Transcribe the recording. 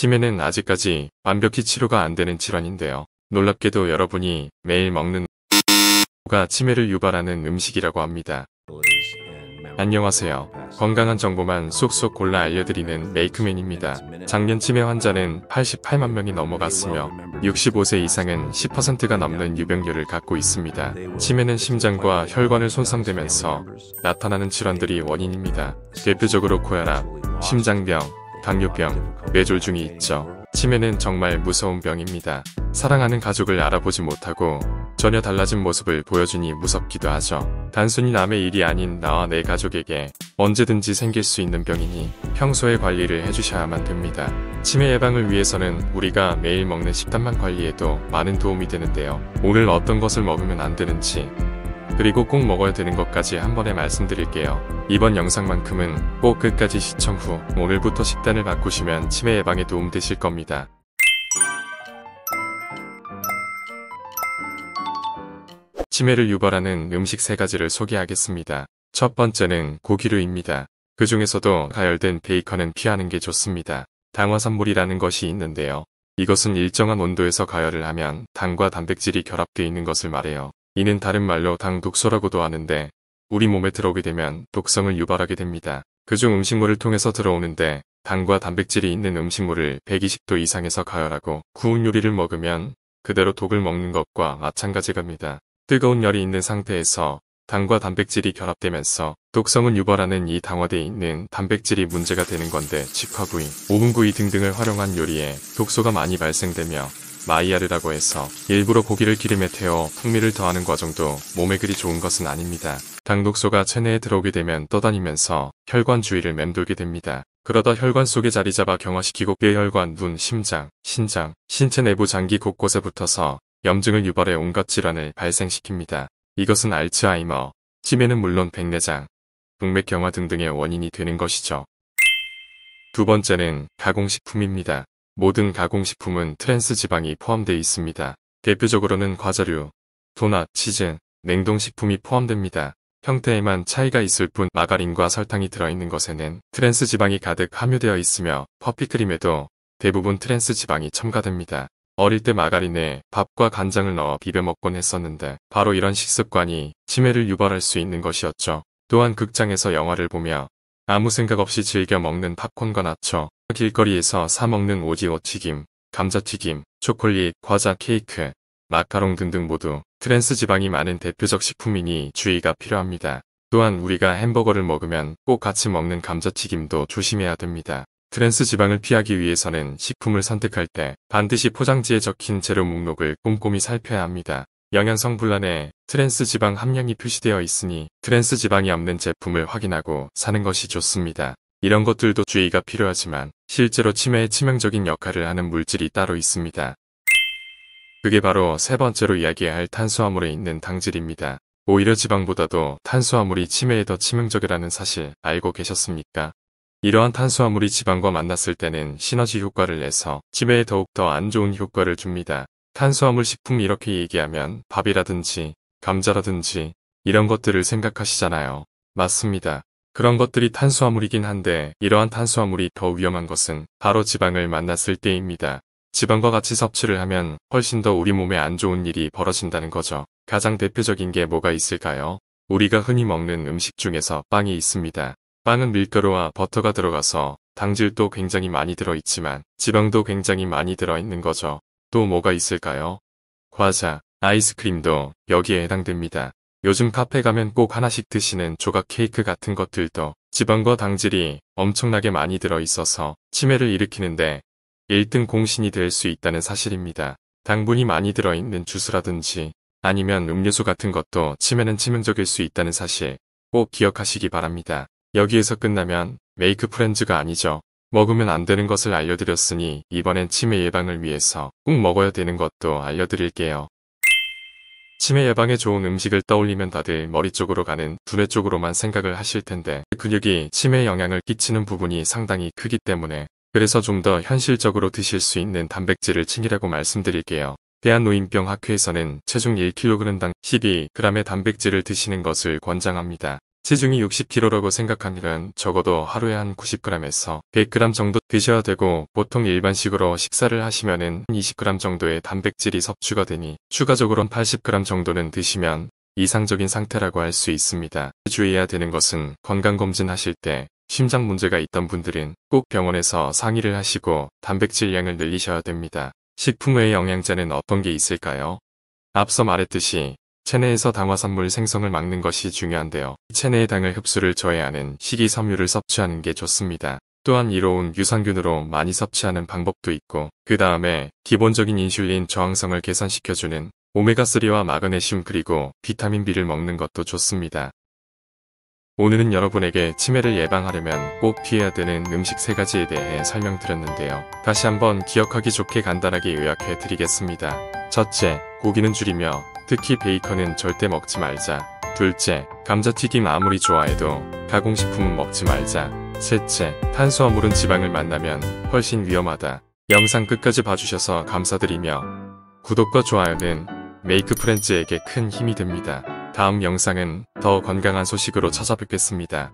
치매는 아직까지 완벽히 치료가 안 되는 질환인데요. 놀랍게도 여러분이 매일 먹는 가 치매를 유발하는 음식이라고 합니다. 안녕하세요. 건강한 정보만 쏙쏙 골라 알려드리는 메이크맨입니다. 작년 치매 환자는 88만 명이 넘어갔으며 65세 이상은 10%가 넘는 유병률을 갖고 있습니다. 치매는 심장과 혈관을 손상되면서 나타나는 질환들이 원인입니다. 대표적으로 고혈압, 심장병, 당뇨병, 뇌졸중이 있죠. 치매는 정말 무서운 병입니다. 사랑하는 가족을 알아보지 못하고 전혀 달라진 모습을 보여주니 무섭기도 하죠. 단순히 남의 일이 아닌 나와 내 가족에게 언제든지 생길 수 있는 병이니 평소에 관리를 해주셔야만 됩니다. 치매 예방을 위해서는 우리가 매일 먹는 식단만 관리해도 많은 도움이 되는데요. 오늘 어떤 것을 먹으면 안 되는지 그리고 꼭 먹어야 되는 것까지 한 번에 말씀드릴게요. 이번 영상만큼은 꼭 끝까지 시청 후 오늘부터 식단을 바꾸시면 치매 예방에 도움되실 겁니다. 치매를 유발하는 음식 세가지를 소개하겠습니다. 첫 번째는 고기류입니다. 그 중에서도 가열된 베이컨은 피하는 게 좋습니다. 당화산물이라는 것이 있는데요. 이것은 일정한 온도에서 가열을 하면 당과 단백질이 결합되어 있는 것을 말해요. 이는 다른 말로 당 독소라고도 하는데 우리 몸에 들어오게 되면 독성을 유발하게 됩니다. 그중 음식물을 통해서 들어오는데 당과 단백질이 있는 음식물을 120도 이상에서 가열하고 구운 요리를 먹으면 그대로 독을 먹는 것과 마찬가지 갑니다. 뜨거운 열이 있는 상태에서 당과 단백질이 결합되면서 독성을 유발하는 이 당화되어 있는 단백질이 문제가 되는 건데 직화구이, 오분구이 등등을 활용한 요리에 독소가 많이 발생되며 마이야르라고 해서 일부러 고기를 기름에 태워 풍미를 더하는 과정도 몸에 그리 좋은 것은 아닙니다. 당 독소가 체내에 들어오게 되면 떠다니면서 혈관 주위를 맴돌게 됩니다. 그러다 혈관 속에 자리 잡아 경화시키고 뇌혈관, 눈, 심장, 신장, 신체 내부 장기 곳곳에 붙어서 염증을 유발해 온갖 질환을 발생시킵니다. 이것은 알츠하이머, 치매는 물론 백내장, 동맥경화 등등의 원인이 되는 것이죠. 두 번째는 가공식품입니다. 모든 가공식품은 트랜스 지방이 포함되어 있습니다. 대표적으로는 과자류, 도넛, 치즈, 냉동식품이 포함됩니다. 형태에만 차이가 있을 뿐 마가린과 설탕이 들어있는 것에는 트랜스 지방이 가득 함유되어 있으며 퍼피크림에도 대부분 트랜스 지방이 첨가됩니다. 어릴 때 마가린에 밥과 간장을 넣어 비벼 먹곤 했었는데 바로 이런 식습관이 치매를 유발할 수 있는 것이었죠. 또한 극장에서 영화를 보며 아무 생각 없이 즐겨 먹는 팝콘과 낫죠. 길거리에서 사 먹는 오징오 튀김, 감자튀김, 초콜릿, 과자, 케이크, 마카롱 등등 모두 트랜스 지방이 많은 대표적 식품이니 주의가 필요합니다. 또한 우리가 햄버거를 먹으면 꼭 같이 먹는 감자튀김도 조심해야 됩니다. 트랜스 지방을 피하기 위해서는 식품을 선택할 때 반드시 포장지에 적힌 재료 목록을 꼼꼼히 살펴야 합니다. 영양성 분란에 트랜스 지방 함량이 표시되어 있으니 트랜스 지방이 없는 제품을 확인하고 사는 것이 좋습니다. 이런 것들도 주의가 필요하지만 실제로 치매에 치명적인 역할을 하는 물질이 따로 있습니다. 그게 바로 세 번째로 이야기해야 할 탄수화물에 있는 당질입니다. 오히려 지방보다도 탄수화물이 치매에 더 치명적이라는 사실 알고 계셨습니까? 이러한 탄수화물이 지방과 만났을 때는 시너지 효과를 내서 치매에 더욱더 안 좋은 효과를 줍니다. 탄수화물 식품 이렇게 얘기하면 밥이라든지 감자라든지 이런 것들을 생각하시잖아요. 맞습니다. 그런 것들이 탄수화물이긴 한데 이러한 탄수화물이 더 위험한 것은 바로 지방을 만났을 때입니다. 지방과 같이 섭취를 하면 훨씬 더 우리 몸에 안 좋은 일이 벌어진다는 거죠. 가장 대표적인 게 뭐가 있을까요? 우리가 흔히 먹는 음식 중에서 빵이 있습니다. 빵은 밀가루와 버터가 들어가서 당질도 굉장히 많이 들어있지만 지방도 굉장히 많이 들어있는 거죠. 또 뭐가 있을까요? 과자, 아이스크림도 여기에 해당됩니다. 요즘 카페 가면 꼭 하나씩 드시는 조각 케이크 같은 것들도 지방과 당질이 엄청나게 많이 들어있어서 치매를 일으키는데 1등 공신이 될 수 있다는 사실입니다. 당분이 많이 들어있는 주스라든지 아니면 음료수 같은 것도 치매는 치명적일 수 있다는 사실 꼭 기억하시기 바랍니다. 여기에서 끝나면 메이크 프렌즈가 아니죠. 먹으면 안 되는 것을 알려드렸으니 이번엔 치매 예방을 위해서 꼭 먹어야 되는 것도 알려드릴게요. 치매 예방에 좋은 음식을 떠올리면 다들 머리 쪽으로 가는 두뇌 쪽으로만 생각을 하실 텐데 그 근육이 치매에 영향을 끼치는 부분이 상당히 크기 때문에 그래서 좀 더 현실적으로 드실 수 있는 단백질을 챙기라고 말씀드릴게요. 대한노인병학회에서는 체중 1kg당 12g의 단백질을 드시는 것을 권장합니다. 체중이 60kg라고 생각한 일은 적어도 하루에 한 90g에서 100g 정도 드셔야 되고 보통 일반식으로 식사를 하시면 은 20g 정도의 단백질이 섭취가 되니 추가적으로 80g 정도는 드시면 이상적인 상태라고 할 수 있습니다. 주의해야 되는 것은 건강검진 하실 때 심장 문제가 있던 분들은 꼭 병원에서 상의를 하시고 단백질 양을 늘리셔야 됩니다. 식품 외의 영양제는 어떤 게 있을까요? 앞서 말했듯이 체내에서 당화산물 생성을 막는 것이 중요한데요. 체내의 당을 흡수를 저해하는 식이섬유를 섭취하는 게 좋습니다. 또한 이로운 유산균으로 많이 섭취하는 방법도 있고 그 다음에 기본적인 인슐린 저항성을 개선시켜주는 오메가3와 마그네슘 그리고 비타민B를 먹는 것도 좋습니다. 오늘은 여러분에게 치매를 예방하려면 꼭 피해야 되는 음식 3가지에 대해 설명드렸는데요. 다시 한번 기억하기 좋게 간단하게 요약해 드리겠습니다. 첫째, 고기는 줄이며 특히 베이컨은 절대 먹지 말자. 둘째, 감자튀김 아무리 좋아해도 가공식품은 먹지 말자. 셋째, 탄수화물은 지방을 만나면 훨씬 위험하다. 영상 끝까지 봐주셔서 감사드리며 구독과 좋아요는 메이크 프렌즈에게 큰 힘이 됩니다. 다음 영상은 더 건강한 소식으로 찾아뵙겠습니다.